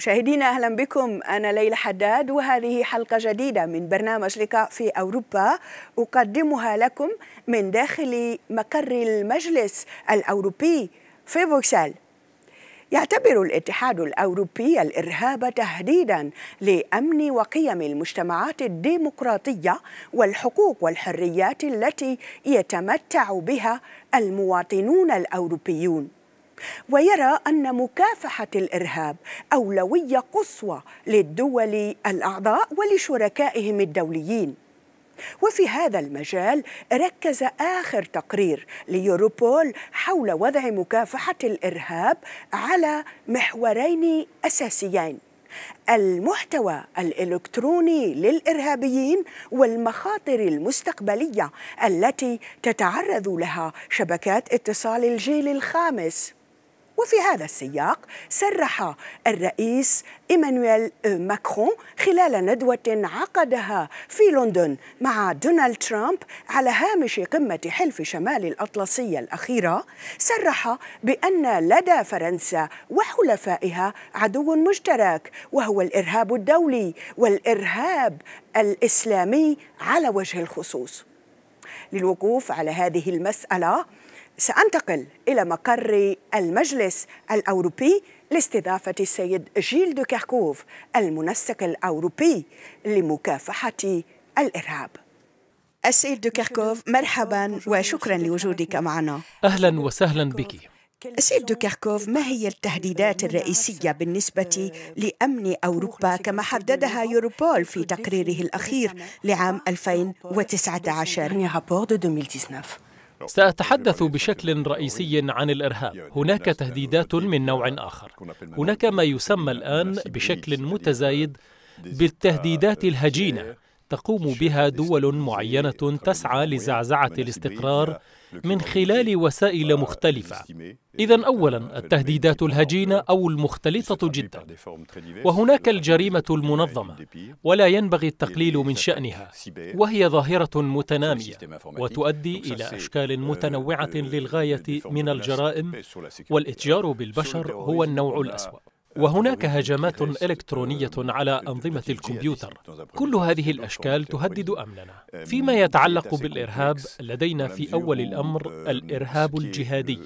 مشاهدينا اهلا بكم انا ليلى حداد وهذه حلقه جديده من برنامج لقاء في اوروبا اقدمها لكم من داخل مقر المجلس الاوروبي في بوكسال يعتبر الاتحاد الاوروبي الارهاب تهديدا لامن وقيم المجتمعات الديمقراطيه والحقوق والحريات التي يتمتع بها المواطنون الاوروبيون ويرى أن مكافحة الإرهاب أولوية قصوى للدول الأعضاء ولشركائهم الدوليين وفي هذا المجال ركز آخر تقرير ليوروبول حول وضع مكافحة الإرهاب على محورين أساسيين المحتوى الإلكتروني للإرهابيين والمخاطر المستقبلية التي تتعرض لها شبكات اتصال الجيل الخامس وفي هذا السياق سرح الرئيس إيمانويل ماكرون خلال ندوة عقدها في لندن مع دونالد ترامب على هامش قمة حلف شمال الاطلسي الأخيرة صرح بأن لدى فرنسا وحلفائها عدو مشترك وهو الإرهاب الدولي والإرهاب الإسلامي على وجه الخصوص للوقوف على هذه المسألة سأنتقل إلى مقر المجلس الأوروبي لاستضافة السيد جيل دو كاركوف المنسق الأوروبي لمكافحة الإرهاب السيد دو كاركوف مرحبا وشكرا لوجودك معنا أهلا وسهلا بك السيد دو كاركوف ما هي التهديدات الرئيسية بالنسبة لأمن أوروبا كما حددها يوروبول في تقريره الأخير لعام 2019 سأتحدث بشكل رئيسي عن الإرهاب هناك تهديدات من نوع آخر هناك ما يسمى الآن بشكل متزايد بالتهديدات الهجينة تقوم بها دول معينة تسعى لزعزعة الاستقرار من خلال وسائل آه، مختلفة إذا أولا التهديدات الهجينة أو المختلطة جدا وهناك الجريمة المنظمة ولا ينبغي التقليل من شأنها وهي ظاهرة متنامية وتؤدي إلى أشكال euh, متنوعة للغاية من الجرائم والإتجار بالبشر هو النوع الأسوأ وهناك هجمات إلكترونية على أنظمة الكمبيوتر كل هذه الأشكال تهدد أمننا فيما يتعلق بالإرهاب لدينا في أول الأمر الإرهاب الجهادي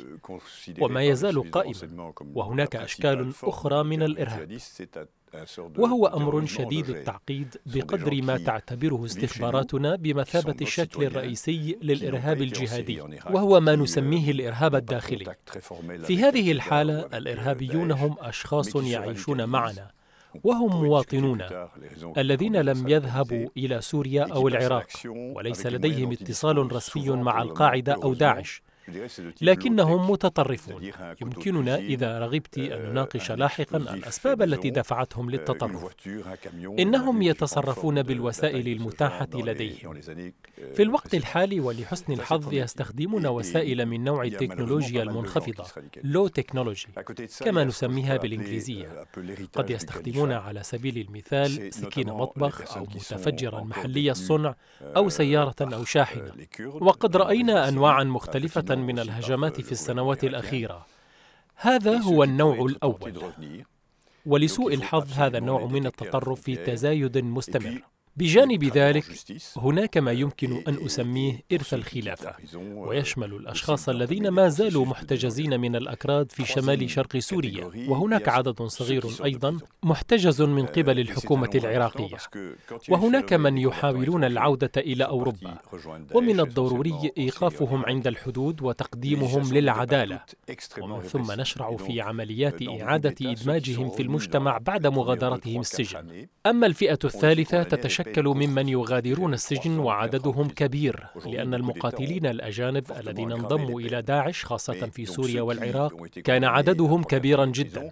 وما يزال قائما وهناك أشكال أخرى من الإرهاب وهو أمر شديد التعقيد بقدر ما تعتبره استخباراتنا بمثابة الشكل الرئيسي للإرهاب الجهادي وهو ما نسميه الإرهاب الداخلي في هذه الحالة الإرهابيون هم أشخاص يعيشون معنا وهم مواطنون الذين لم يذهبوا إلى سوريا أو العراق وليس لديهم اتصال رسمي مع القاعدة أو داعش لكنهم متطرفون يمكننا إذا رغبت أن نناقش لاحقا الأسباب التي دفعتهم للتطرف إنهم يتصرفون بالوسائل المتاحة لديهم في الوقت الحالي ولحسن الحظ يستخدمون وسائل من نوع التكنولوجيا المنخفضة لو تكنولوجي كما نسميها بالإنجليزية قد يستخدمون على سبيل المثال سكين مطبخ أو متفجرا محلي الصنع أو سيارة أو شاحنة وقد رأينا أنواعا مختلفة من الهجمات في السنوات الأخيرة هذا هو النوع الأول ولسوء الحظ هذا النوع من التطرف في تزايد مستمر بجانب ذلك هناك ما يمكن أن أسميه إرث الخلافة euh, ويشمل الأشخاص الذين ما زالوا محتجزين من الأكراد في شمال شرق سوريا وهناك عدد صغير أيضا محتجز من euh, قبل الحكومة العراقية وهناك من يحاولون العودة إلى أوروبا ومن الضروري إيقافهم عند الحدود وتقديمهم للعدالة ومن ثم نشرع في عمليات إعادة إدماجهم في المجتمع بعد مغادرتهم السجن أما الفئة الثالثة تتشكل يتشكل ممن يغادرون السجن وعددهم كبير لأن المقاتلين الأجانب الذين انضموا إلى داعش خاصة في سوريا والعراق كان عددهم كبيرا جدا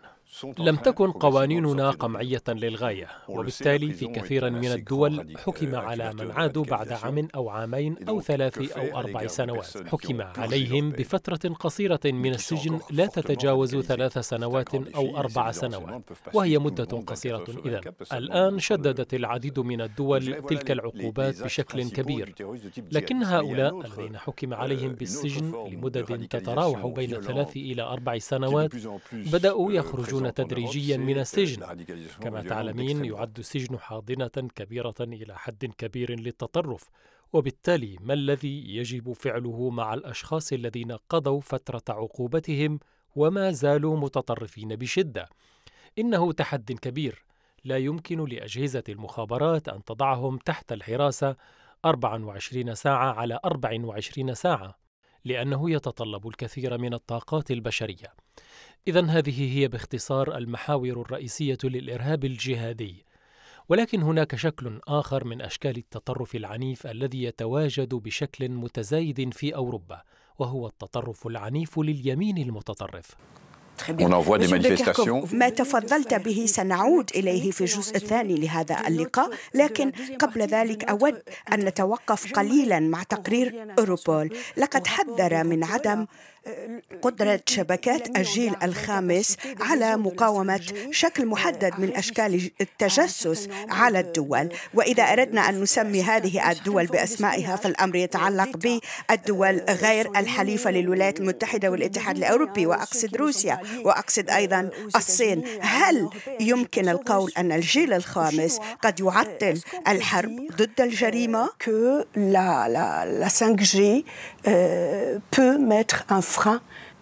لم تكن قوانيننا قمعية للغاية وبالتالي في كثير من الدول حكم على من عادوا بعد عام أو عامين أو ثلاث أو أربع سنوات حكم عليهم بفترة قصيرة من السجن لا تتجاوز ثلاث سنوات أو أربع سنوات وهي مدة قصيرة إذا الآن شددت العديد من الدول تلك العقوبات بشكل كبير لكن هؤلاء الذين حكم آه، عليهم بالسجن لمدد تتراوح بين ثلاث إلى أربع سنوات بدأوا يخرجون يخرجون تدريجيا من السجن كما تعلمين يعد السجن حاضنة كبيرة إلى حد كبير للتطرف وبالتالي ما الذي يجب فعله مع الأشخاص الذين قضوا فترة عقوبتهم وما زالوا متطرفين بشدة؟ إنه تحد كبير لا يمكن لأجهزة المخابرات أن تضعهم تحت الحراسة 24 ساعة على 24 ساعة لأنه يتطلب الكثير من الطاقات البشرية إذا هذه هي باختصار المحاور الرئيسية للإرهاب الجهادي. ولكن هناك شكل آخر من أشكال التطرف العنيف الذي يتواجد بشكل متزايد في أوروبا، وهو التطرف العنيف لليمين المتطرف. ما تفضلت به سنعود إليه في الجزء الثاني لهذا اللقاء لكن قبل ذلك أود أن نتوقف قليلا مع تقرير أوروبول لقد حذر من عدم قدرة شبكات الجيل الخامس على مقاومة شكل محدد من أشكال التجسس على الدول وإذا أردنا أن نسمي هذه الدول بأسمائها فالأمر يتعلق بالدول غير الحليفة للولايات المتحدة والاتحاد الأوروبي وأقصد روسيا وأقصد أيضا الصين هل يمكن القول أن الجيل الخامس قد يعطل الحرب ضد الجريمة؟ لا لا لا 5G peut mettre un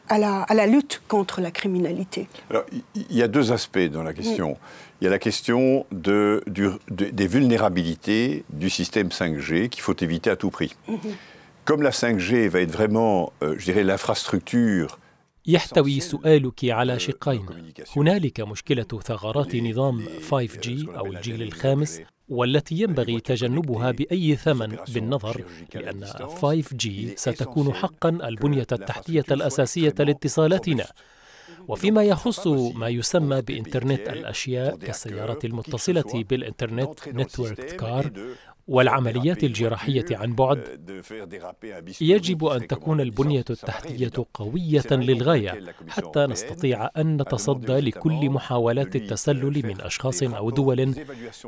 à la, lutte contre la criminalité. Alors, il y a deux aspects dans la question. Il y a la question de, des vulnérabilités du système 5G qu'il faut éviter à tout prix. Mhm. Comme la 5G va être vraiment, euh, je dirais, l'infrastructure يحتوي سؤالك على شقين هنالك مشكله ثغرات نظام 5G او الجيل الخامس والتي ينبغي تجنبها بأي ثمن بالنظر لأن 5G ستكون حقا البنية التحتية الأساسية لاتصالاتنا وفيما يخص ما يسمى بإنترنت الأشياء كالسيارة المتصلة بالإنترنت نتورك كار والعمليات الجراحية عن بعد يجب أن تكون البنية التحتية قوية للغاية حتى نستطيع أن نتصدى لكل محاولات التسلل من أشخاص أو دول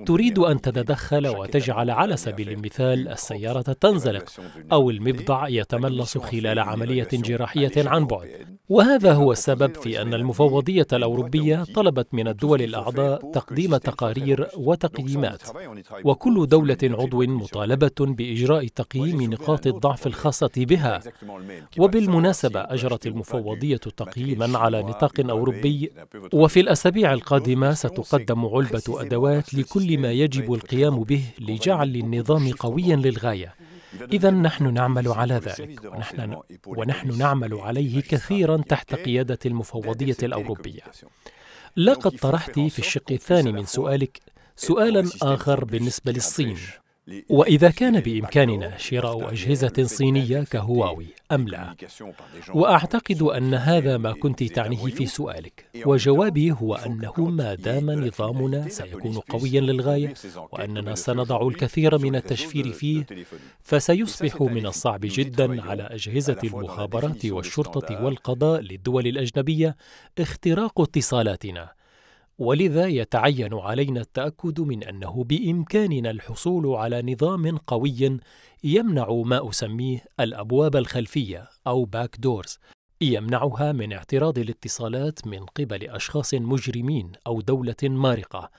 تريد أن تتدخل وتجعل على سبيل المثال السيارة تنزلق أو المبضع يتملص خلال عملية جراحية عن بعد وهذا هو السبب في أن المفوضية الأوروبية طلبت من الدول الأعضاء تقديم تقارير وتقييمات وكل دولة عضو عضو مطالبة بإجراء تقييم نقاط الضعف الخاصة بها وبالمناسبة أجرت المفوضية تقييما على نطاق أوروبي وفي الأسابيع القادمة ستقدم علبة أدوات لكل ما يجب القيام به لجعل النظام قويا للغاية إذا نحن نعمل على ذلك ونحن, ونحن نعمل عليه كثيرا تحت قيادة المفوضية الأوروبية لقد طرحت في الشق الثاني من سؤالك سؤالا آخر بالنسبة للصين وإذا كان بإمكاننا شراء أجهزة صينية كهواوي أم لا؟ وأعتقد أن هذا ما كنت تعنيه في سؤالك، وجوابي هو أنه ما دام نظامنا سيكون قويا للغاية وأننا سنضع الكثير من التشفير فيه، فسيصبح من الصعب جدا على أجهزة المخابرات والشرطة والقضاء للدول الأجنبية اختراق اتصالاتنا. ولذا يتعين علينا التاكد من انه بامكاننا الحصول على نظام قوي يمنع ما اسميه الابواب الخلفيه او باك دورز يمنعها من اعتراض الاتصالات من قبل اشخاص مجرمين او دوله مارقه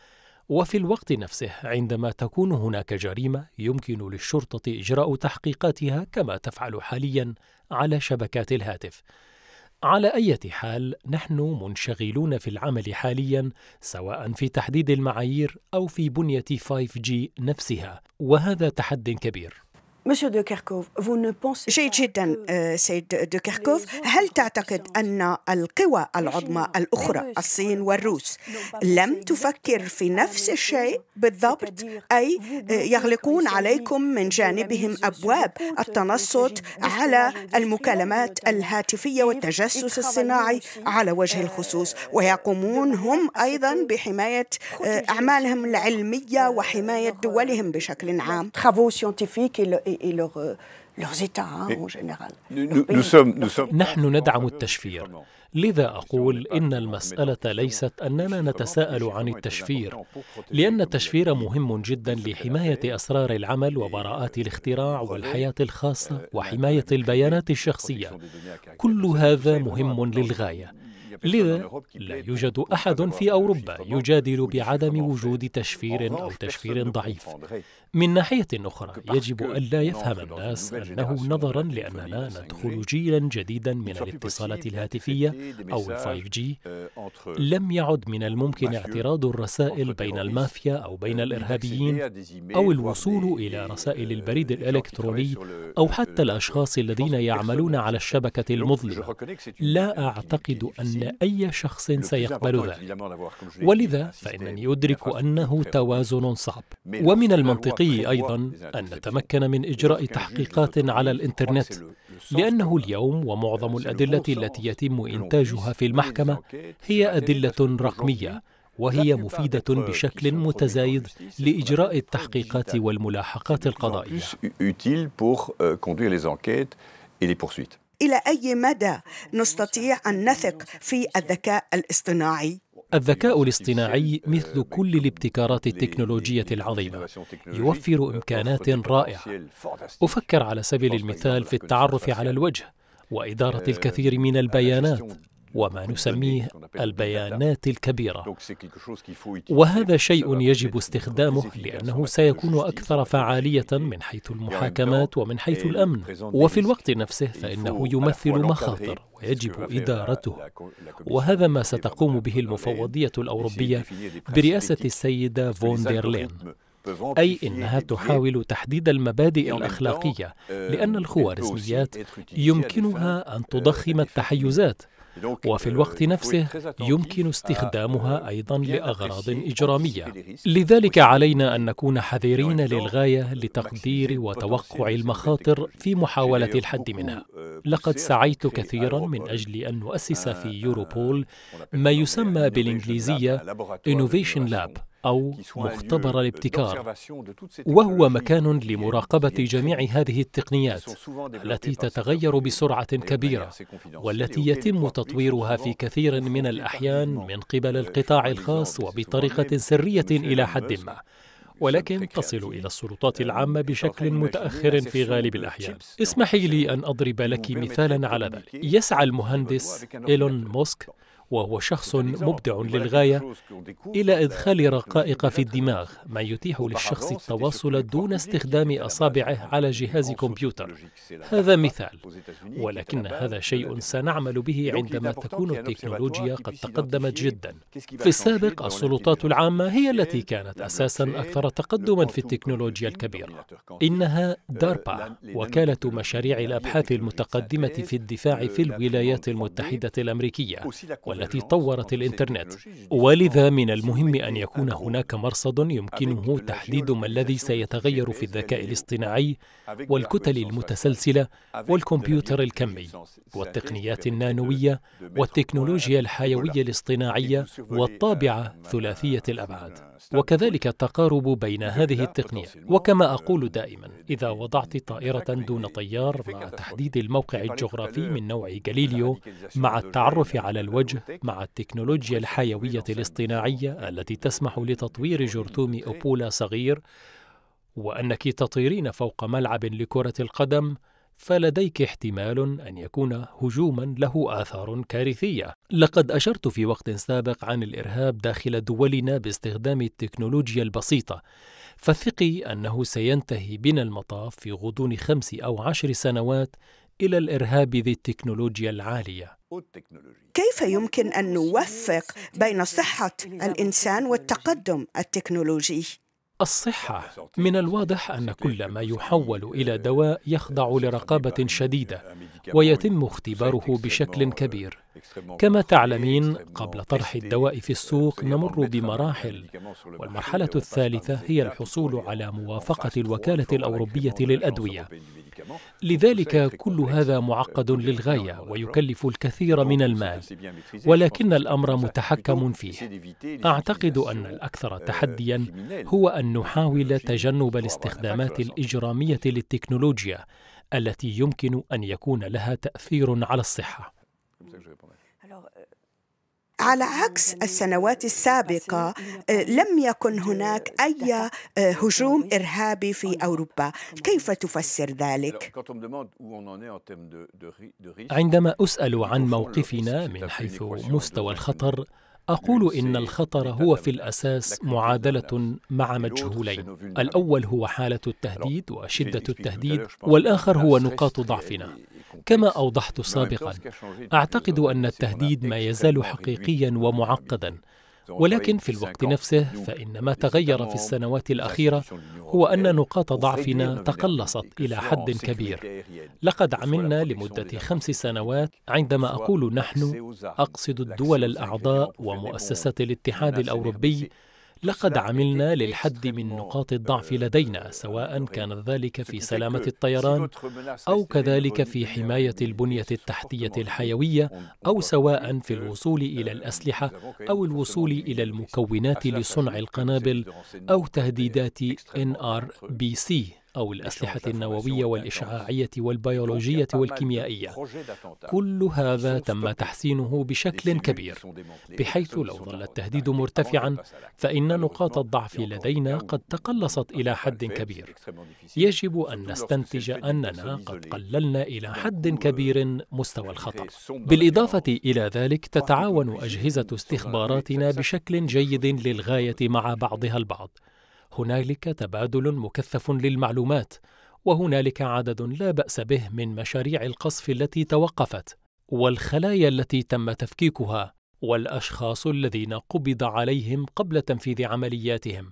وفي الوقت نفسه عندما تكون هناك جريمه يمكن للشرطه اجراء تحقيقاتها كما تفعل حاليا على شبكات الهاتف على أي حال نحن منشغلون في العمل حاليا سواء في تحديد المعايير أو في بنية 5G نفسها وهذا تحد كبير جيد جدا سيد دو كيركوف هل تعتقد أن القوى العظمى الأخرى الصين والروس لم تفكر في نفس الشيء بالضبط أي آه، يغلقون عليكم من جانبهم أبواب التنصت على المكالمات الهاتفية والتجسس الصناعي على وجه الخصوص euh, ويقومون هم أيضا بحماية آه، أعمالهم العلمية euh, وحماية euh, دولهم بشكل عام et, et leur, euh, leurs États hein, en général. نحن ندعم التشفير لذا أقول إن المسألة ليست أننا نتساءل عن التشفير لأن التشفير مهم جدا لحماية أسرار العمل وبراءات الاختراع والحياة الخاصة وحماية البيانات الشخصية كل هذا مهم للغاية لذا لا يوجد أحد في أوروبا يجادل بعدم وجود تشفير أو تشفير ضعيف من ناحية أخرى يجب ألا يفهم الناس أنه نظرا لأننا ندخل جيلا جديدا من الاتصالات الهاتفية أو أو 5G uh, لم يعد من الممكن اعتراض الرسائل بين المافيا أو بين الإرهابيين أو الوصول إلى رسائل euh, البريد الإلكتروني أو حتى euh, الأشخاص الذين يعملون على الشبكة المظلمة لا أعتقد أن أي شخص سيقبل ذلك ولذا فإنني أدرك أنه توازن صعب ومن المنطقي الحقيقي أيضا أن نتمكن من إجراء تحقيقات على الإنترنت لأنه اليوم ومعظم الأدلة التي يتم إنتاجها في المحكمة هي أدلة رقمية وهي مفيدة بشكل متزايد لإجراء التحقيقات والملاحقات القضائية euh, إلى أي مدى نستطيع أن نثق في الذكاء الاصطناعي؟ الذكاء الاصطناعي مثل كل الابتكارات التكنولوجية العظيمة يوفر إمكانات رائعة أفكر على سبيل المثال في التعرف على الوجه وإدارة الكثير من البيانات وما نسميه البيانات الكبيرة وهذا شيء يجب استخدامه لأنه سيكون أكثر فعالية من حيث المحاكمات ومن حيث الأمن وفي الوقت نفسه فإنه يمثل مخاطر ويجب إدارته وهذا ما ستقوم به المفوضية الأوروبية برئاسة السيدة فون ديرلين أي إنها تحاول تحديد المبادئ الأخلاقية لأن الخوارزميات يمكنها أن تضخم التحيزات وفي euh, الوقت نفسه يمكن استخدامها أيضا لأغراض إجرامية لذلك علينا أن نكون حذرين للغاية لتقدير وتوقع المخاطر في محاولة الحد منها euh, لقد سعيت كثيرا من أجل أن نؤسس في يوروبول ما يسمى بالإنجليزية Innovation Lab أو مختبر euh, الابتكار وهو مكان لمراقبة جميع هذه التقنيات التي تتغير بسرعة كبيرة والتي يتم تطويرها في كثير من الأحيان من قبل euh, القطاع الخاص وبطريقة سرية إلى حد ما ولكن تصل إلى السلطات euh, العامة بشكل متأخر في غالب الأحيان. اسمحي لي أن أضرب لك مثالا على ذلك. يسعى المهندس إيلون موسك وهو شخص مبدع للغاية إلى إدخال رقائق في الدماغ ما يتيح للشخص التواصل دون استخدام أصابعه على جهاز كمبيوتر هذا مثال ولكن هذا شيء سنعمل به عندما تكون التكنولوجيا قد تقدمت جدا في السابق السلطات العامة هي التي كانت أساسا أكثر تقدما في التكنولوجيا الكبيرة إنها داربا وكالة مشاريع الأبحاث المتقدمة في الدفاع في الولايات المتحدة الأمريكية والتي طورت الإنترنت ولذا من المهم أن يكون هناك مرصد يمكنه تحديد ما الذي سيتغير في الذكاء الاصطناعي والكتل المتسلسلة والكمبيوتر الكمي والتقنيات النانوية والتكنولوجيا الحيوية الاصطناعية والطابعة ثلاثية الأبعاد وكذلك التقارب بين هذه التقنية وكما أقول دائما إذا وضعت طائرة دون طيار مع تحديد الموقع الجغرافي من نوع جاليليو مع التعرف على الوجه مع التكنولوجيا الحيوية الاصطناعية التي تسمح لتطوير جرثوم أبولا صغير وأنك تطيرين فوق ملعب لكرة القدم فلديك احتمال أن يكون هجوما له آثار كارثية. لقد أشرت في وقت سابق عن الإرهاب داخل دولنا باستخدام التكنولوجيا البسيطة، فثقي أنه سينتهي بنا المطاف في غضون خمس أو عشر سنوات إلى الإرهاب ذي التكنولوجيا العالية كيف يمكن أن نوفق بين صحة الإنسان والتقدم التكنولوجي؟ الصحة من الواضح أن كل ما يحول إلى دواء يخضع لرقابة شديدة ويتم اختباره بشكل كبير كما تعلمين قبل طرح الدواء في السوق نمر بمراحل والمرحلة الثالثة هي الحصول على موافقة الوكالة الأوروبية للأدوية لذلك كل هذا معقد للغاية ويكلف الكثير من المال ولكن الأمر متحكم فيه أعتقد أن الأكثر euh, تحديا هو أن نحاول euh, تجنب الاستخدامات الإجرامية للتكنولوجيا التي يمكن أن يكون لها تأثير على الصحة على عكس السنوات السابقة آه، لم يكن هناك أي آه، هجوم إرهابي في أوروبا كيف تفسر ذلك؟ عندما أسأل عن موقفنا من حيث مستوى الخطر أقول إن الخطر هو في الأساس معادلة مع مجهولين الأول هو حالة التهديد وشدة التهديد والآخر هو نقاط ضعفنا كما أوضحت سابقا أعتقد أن التهديد ما يزال حقيقيا ومعقدا ولكن في الوقت نفسه فإن ما تغير في السنوات الأخيرة هو أن نقاط ضعفنا تقلصت إلى حد كبير لقد عملنا لمدة خمس سنوات عندما أقول نحن أقصد الدول الأعضاء ومؤسسات الاتحاد الأوروبي لقد عملنا للحد من نقاط الضعف آه، لدينا سواء كان ذلك في سلامة الطيران أو كذلك في حماية البنية التحتية الحيوية أو سواء في الوصول إلى الأسلحة أو الوصول إلى آه، المكونات لصنع القنابل أو تهديدات NRBC أو الأسلحة النووية والإشعاعية والبيولوجية والكيميائية كل هذا تم تحسينه بشكل كبير بحيث لو ظل التهديد مرتفعا فإن نقاط الضعف لدينا قد تقلصت إلى حد كبير يجب أن نستنتج أننا قد قللنا إلى حد euh, كبير مستوى الخطر بالإضافة إلى ذلك تتعاون أجهزة استخباراتنا بشكل جيد للغاية مع بعضها البعض هنالك تبادل مكثف للمعلومات وهنالك عدد لا باس به من مشاريع القصف التي توقفت والخلايا التي تم تفكيكها والاشخاص الذين قبض عليهم قبل تنفيذ عملياتهم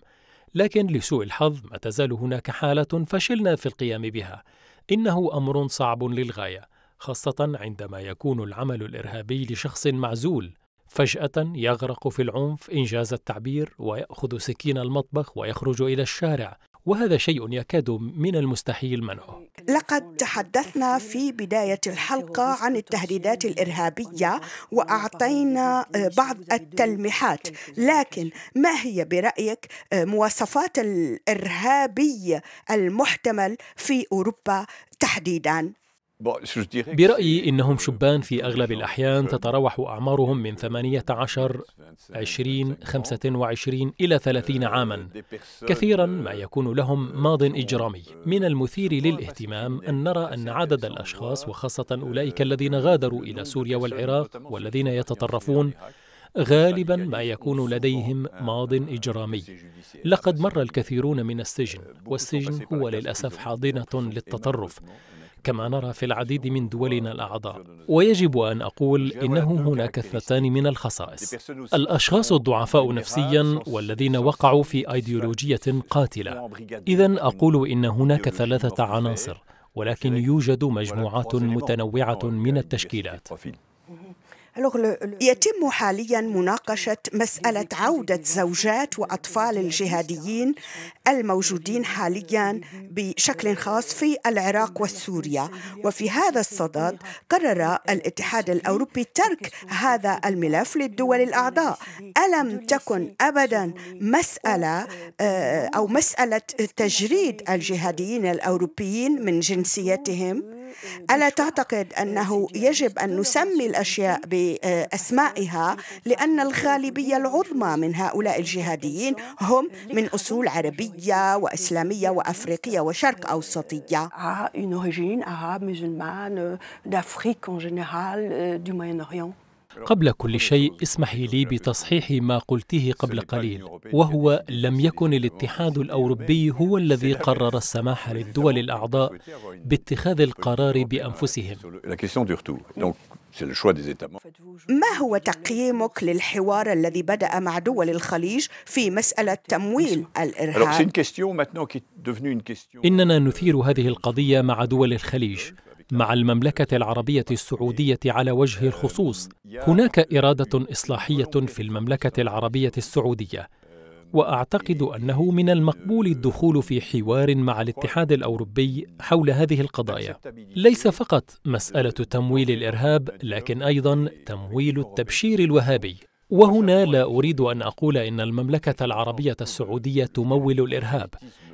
لكن لسوء الحظ ما تزال هناك حاله فشلنا في القيام بها انه امر صعب للغايه خاصه عندما يكون العمل الارهابي لشخص معزول فجأة يغرق في العنف إنجاز التعبير ويأخذ سكين المطبخ ويخرج إلى الشارع وهذا شيء يكاد من المستحيل منعه. لقد تحدثنا في بداية الحلقة عن التهديدات الإرهابية وأعطينا آه، بعض التلميحات، لكن ما هي برأيك آه، مواصفات الإرهابي المحتمل في أوروبا تحديدا؟ برأيي إنهم شبان في أغلب الأحيان تتراوح أعمارهم من 18 20 25 إلى 30 euh, عاما كثيرا euh, ما يكون لهم ماض إجرامي من المثير للاهتمام أن نرى أن عدد الأشخاص وخاصة أولئك الذين غادروا إلى سوريا والعراق والذين يتطرفون غالبا ما يكون لديهم ماض اجرامي لقد مر الكثيرون من السجن euh, والسجن هو للاسف حاضنه للتطرف كما نرى في العديد من دولنا الأعضاء ويجب أن أقول إنه هناك اثنتان من الخصائص الأشخاص الضعفاء نفسيا والذين وقعوا في أيديولوجية قاتلة إذا أقول إن هناك ثلاثة عناصر ولكن يوجد مجموعات متنوعة من التشكيلات يتم حاليا مناقشة مسألة عودة زوجات وأطفال الجهاديين الموجودين حاليا بشكل خاص في العراق وسوريا وفي هذا الصدد قرر الاتحاد الأوروبي ترك هذا الملف للدول الأعضاء ألم تكن أبدا مسألة آه، أو مسألة تجريد الجهاديين الأوروبيين من جنسيتهم ألا تعتقد أنه يجب أن نسمي الأشياء بأسمائها لأن الغالبية العظمى من هؤلاء الجهاديين هم من أصول عربية وإسلامية وأفريقية وشرق أوسطية ah, une origine arabe, musulmane, d'Afrique en général, euh, du Moyen-Orient. قبل كل شيء اسمحي لي بتصحيح ما قلته قبل قليل وهو لم يكن الاتحاد الأوروبي هو الذي قرر السماح للدول الأعضاء باتخاذ القرار بأنفسهم ما هو تقييمك للحوار الذي بدأ مع دول الخليج في مسألة تمويل الإرهاب؟ إننا نثير هذه القضية مع دول الخليج مع المملكة العربية السعودية على وجه الخصوص هناك إرادة إصلاحية في المملكة العربية السعودية وأعتقد أنه من المقبول الدخول في حوار مع الاتحاد الأوروبي حول هذه القضايا ليس فقط مسألة تمويل الإرهاب لكن أيضا تمويل التبشير الوهابي وهنا لا أريد أن أقول إن المملكة العربية السعودية تمول الإرهاب،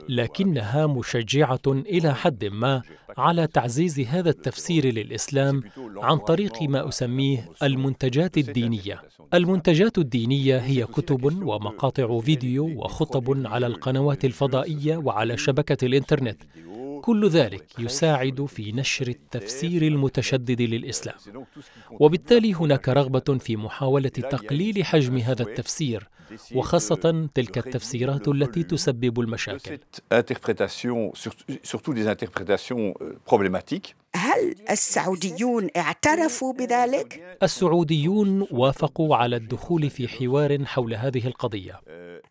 لكنها مشجعة إلى حد ما على تعزيز هذا التفسير للإسلام عن طريق ما أسميه المنتجات الدينية. المنتجات الدينية هي كتب ومقاطع فيديو وخطب على القنوات الفضائية وعلى شبكة الإنترنت، وكل ذلك يساعد في نشر التفسير المتشدد للإسلام وبالتالي هناك رغبة في محاولة تقليل حجم هذا التفسير وخاصة تلك التفسيرات التي تسبب المشاكل هل السعوديون اعترفوا بذلك؟ السعوديون وافقوا على الدخول في حوار حول هذه القضية.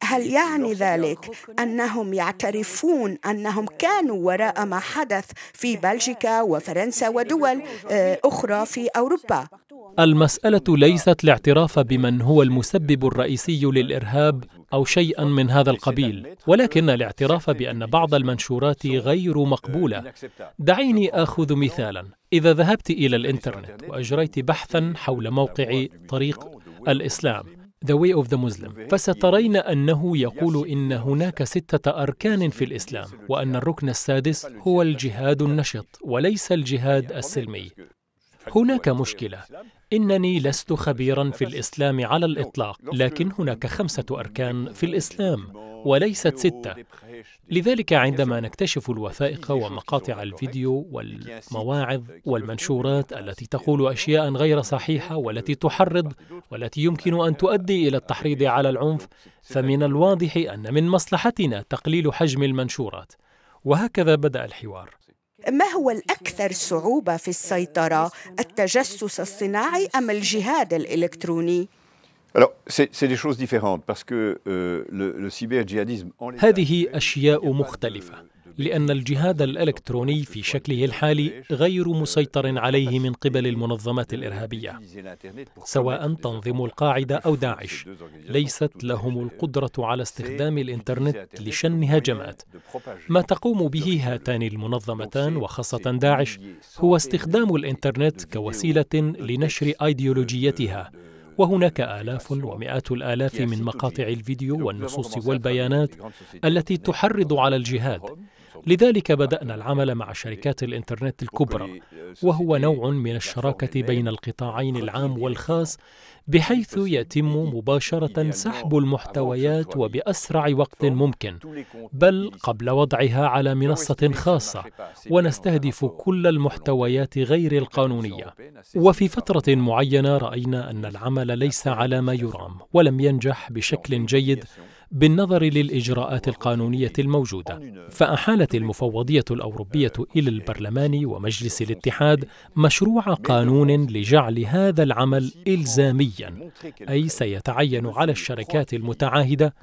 هل يعني ذلك أنهم يعترفون أنهم كانوا وراء ما حدث في بلجيكا وفرنسا ودول آه، أخرى في أوروبا؟ المسألة ليست الاعتراف بمن هو المسبب الرئيسي للإرهاب أو شيئا من هذا القبيل، ولكن الاعتراف بأن بعض المنشورات غير مقبولة. دعيني آخذ مثالا، إذا ذهبت إلى الإنترنت وأجريت بحثا حول موقع طريق الإسلام The Way of the Muslim فسترين أنه يقول إن هناك ستة أركان في الإسلام وأن الركن السادس هو الجهاد النشط وليس الجهاد السلمي هناك مشكلة إنني لست خبيرا في الإسلام على الإطلاق لكن هناك خمسة أركان في الإسلام وليست ستة لذلك عندما نكتشف الوثائق ومقاطع الفيديو والمواعظ والمنشورات التي تقول أشياء غير صحيحة والتي تحرض والتي يمكن أن تؤدي إلى التحريض على العنف فمن الواضح أن من مصلحتنا تقليل حجم المنشورات وهكذا بدأ الحوار ما هو الأكثر صعوبة في السيطرة التجسس الصناعي أم الجهاد الإلكتروني؟ euh, هذه أشياء مختلفة. لأن الجهاد الإلكتروني في شكله الحالي غير مسيطر عليه من قبل المنظمات الإرهابية سواء تنظيم القاعدة أو داعش ليست لهم القدرة على استخدام الإنترنت لشن هجمات ما تقوم به هاتان المنظمتان وخاصة داعش هو استخدام الإنترنت كوسيلة لنشر أيديولوجيتها وهناك آلاف ومئات الآلاف من مقاطع الفيديو والنصوص والبيانات التي تحرض على الجهاد لذلك بدأنا العمل مع شركات الإنترنت الكبرى وهو نوع من الشراكة بين القطاعين العام والخاص بحيث يتم مباشرة سحب المحتويات وبأسرع وقت ممكن بل قبل وضعها على منصة خاصة ونستهدف كل المحتويات غير القانونية وفي فترة معينة رأينا أن العمل ليس على ما يرام ولم ينجح بشكل جيد بالنظر للإجراءات القانونية الموجودة فأحالت المفوضية الأوروبية إلى البرلمان ومجلس الاتحاد مشروع قانون لجعل هذا العمل إلزاميا أي سيتعين على الشركات المتعاهدة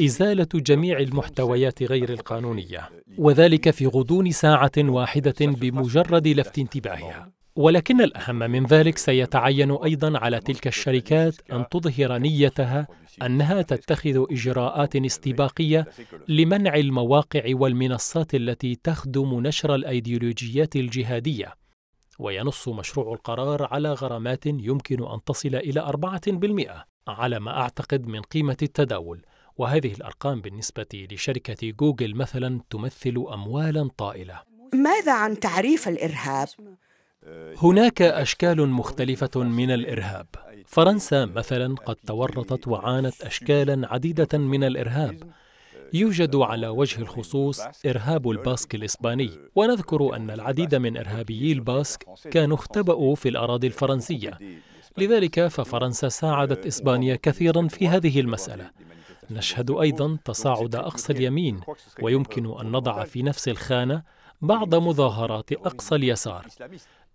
إزالة جميع المحتويات غير القانونية وذلك في غضون ساعة واحدة بمجرد لفت انتباهها ولكن الأهم من ذلك سيتعين أيضا على تلك الشركات أن تظهر نيتها أنها تتخذ إجراءات استباقية لمنع المواقع والمنصات التي تخدم نشر الأيديولوجيات الجهادية وينص مشروع القرار على غرامات يمكن أن تصل إلى 4% على ما أعتقد من قيمة التداول وهذه الأرقام بالنسبة لشركة جوجل مثلا تمثل أموالا طائلة ماذا عن تعريف الإرهاب؟ هناك أشكال مختلفة من الإرهاب فرنسا مثلا قد تورطت وعانت أشكالا عديدة من الإرهاب يوجد على وجه الخصوص إرهاب الباسك الإسباني ونذكر أن العديد من إرهابيي الباسك كانوا اختبأوا في الأراضي الفرنسية لذلك ففرنسا ساعدت إسبانيا كثيرا في هذه المسألة نشهد أيضا تصاعد أقصى اليمين ويمكن أن نضع في نفس الخانة بعض مظاهرات أقصى اليسار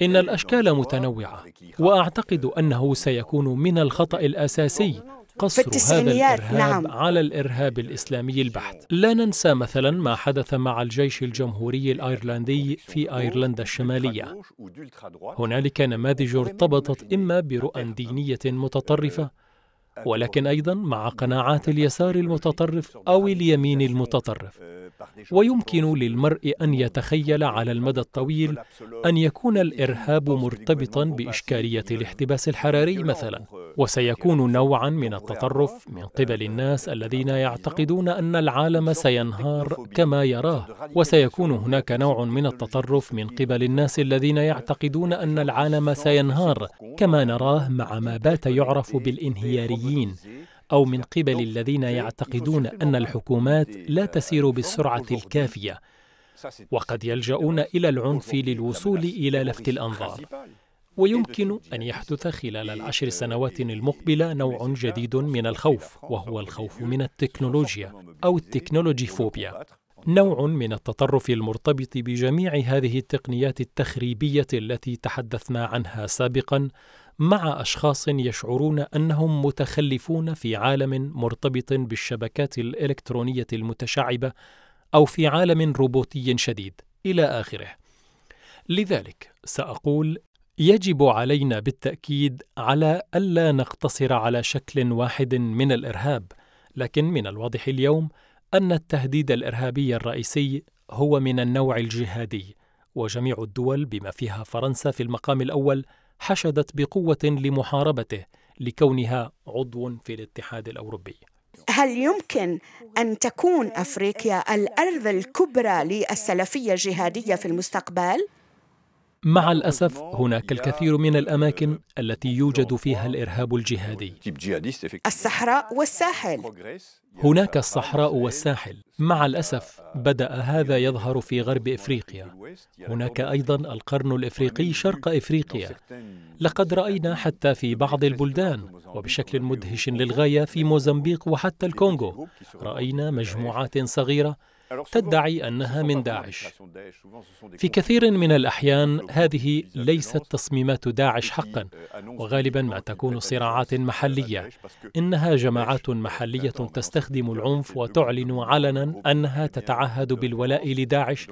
إن الأشكال متنوعة وأعتقد أنه سيكون من الخطأ الأساسي قصر هذا الإرهاب نعم. على الإرهاب الإسلامي البحت لا ننسى مثلا ما حدث مع الجيش الجمهوري الأيرلندي في أيرلندا الشمالية هنالك نماذج ارتبطت إما برؤى دينية متطرفة ولكن أيضا مع قناعات اليسار المتطرف أو اليمين المتطرف ويمكن للمرء أن يتخيل على المدى الطويل أن يكون الإرهاب مرتبطا بإشكالية الاحتباس الحراري مثلا وسيكون نوعا من التطرف من قبل الناس الذين يعتقدون ان العالم سينهار كما يراه وسيكون هناك نوع من التطرف من قبل الناس الذين يعتقدون ان العالم سينهار كما نراه مع ما بات يعرف بالانهياريين او من قبل الذين يعتقدون ان الحكومات لا تسير بالسرعه الكافيه وقد يلجؤون الى العنف للوصول الى لفت الانظار ويمكن أن يحدث خلال العشر سنوات المقبلة نوع جديد من الخوف وهو الخوف من التكنولوجيا أو التكنولوجي فوبيا نوع من التطرف المرتبط بجميع هذه التقنيات التخريبية التي تحدثنا عنها سابقا مع أشخاص يشعرون أنهم متخلفون في عالم مرتبط بالشبكات الإلكترونية المتشعبة أو في عالم روبوتي شديد إلى آخره لذلك سأقول يجب علينا بالتاكيد على الا نقتصر على شكل واحد من الارهاب لكن من الواضح اليوم ان التهديد الارهابي الرئيسي هو من النوع الجهادي وجميع الدول بما فيها فرنسا في المقام الاول حشدت بقوه لمحاربته لكونها عضو في الاتحاد الاوروبي هل يمكن ان تكون افريقيا الارض الكبرى للسلفيه الجهاديه في المستقبل مع الأسف هناك الكثير من الأماكن التي يوجد فيها الإرهاب الجهادي الصحراء والساحل هناك الصحراء والساحل مع الأسف بدأ هذا يظهر في غرب إفريقيا هناك أيضا القرن الإفريقي شرق إفريقيا لقد رأينا حتى في بعض البلدان وبشكل مدهش للغاية في موزمبيق وحتى الكونغو رأينا مجموعات صغيرة تدعي أنها من داعش في كثير من الأحيان هذه ليست تصميمات داعش حقا وغالبا ما تكون صراعات محلية إنها جماعات محلية تستخدم العنف وتعلن علنا أنها تتعهد بالولاء لداعش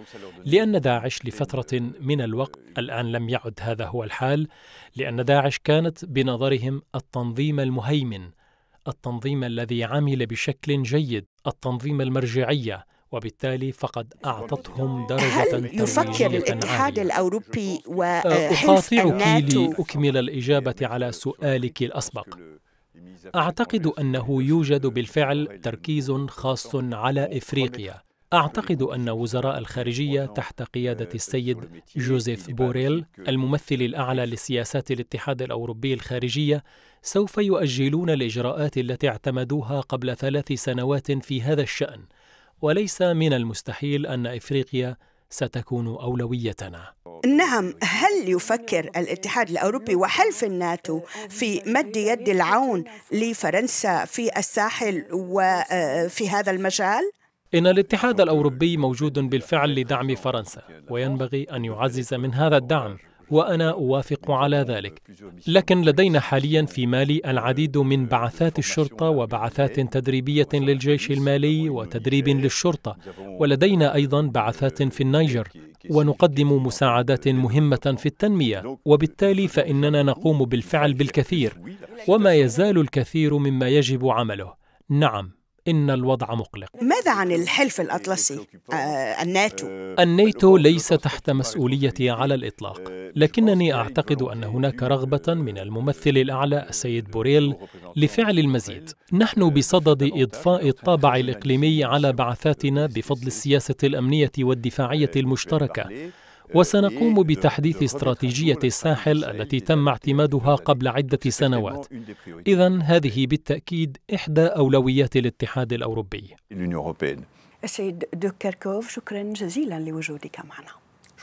لأن داعش لفترة من الوقت الآن لم يعد هذا هو الحال لأن داعش كانت بنظرهم التنظيم المهيمن التنظيم الذي عمل بشكل جيد التنظيم المرجعيه وبالتالي فقد أعطتهم درجة يفكر الاتحاد الأوروبي وحلف أه، الناتو لأكمل الإجابة على سؤالك الأسبق أعتقد أنه يوجد بالفعل تركيز خاص على إفريقيا أعتقد أن وزراء الخارجية تحت قيادة السيد جوزيف بوريل الممثل الأعلى لسياسات الاتحاد الأوروبي الخارجية سوف يؤجلون الإجراءات التي اعتمدوها قبل ثلاث سنوات في هذا الشأن وليس من المستحيل أن إفريقيا ستكون أولويتنا نعم هل يفكر الاتحاد الأوروبي وحلف الناتو في مد يد العون لفرنسا في الساحل وفي آه، هذا المجال؟ إن الاتحاد الأوروبي موجود بالفعل لدعم فرنسا وينبغي أن يعزز من هذا الدعم وأنا أوافق على ذلك لكن لدينا حاليا في مالي العديد من بعثات الشرطة وبعثات تدريبية للجيش المالي وتدريب للشرطة ولدينا أيضا بعثات في النيجر ونقدم مساعدات مهمة في التنمية وبالتالي فإننا نقوم بالفعل بالكثير وما يزال الكثير مما يجب عمله نعم إن الوضع مقلق ماذا عن الحلف الأطلسي آه، الناتو؟ الناتو ليس تحت مسؤوليتي على الإطلاق لكنني أعتقد أن هناك رغبة من الممثل الأعلى السيد بوريل لفعل المزيد نحن بصدد إضفاء الطابع الإقليمي على بعثاتنا بفضل السياسة الأمنية والدفاعية المشتركة وسنقوم بتحديث استراتيجية الساحل التي تم اعتمادها قبل عدة سنوات إذا هذه بالتأكيد إحدى أولويات الاتحاد الأوروبي السيد دوك كيركوف شكرا جزيلا لوجودك معنا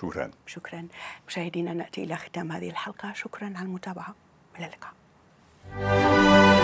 شكرا شكرا مشاهدينا نأتي إلى ختام هذه الحلقة شكرا على المتابعة إلى اللقاء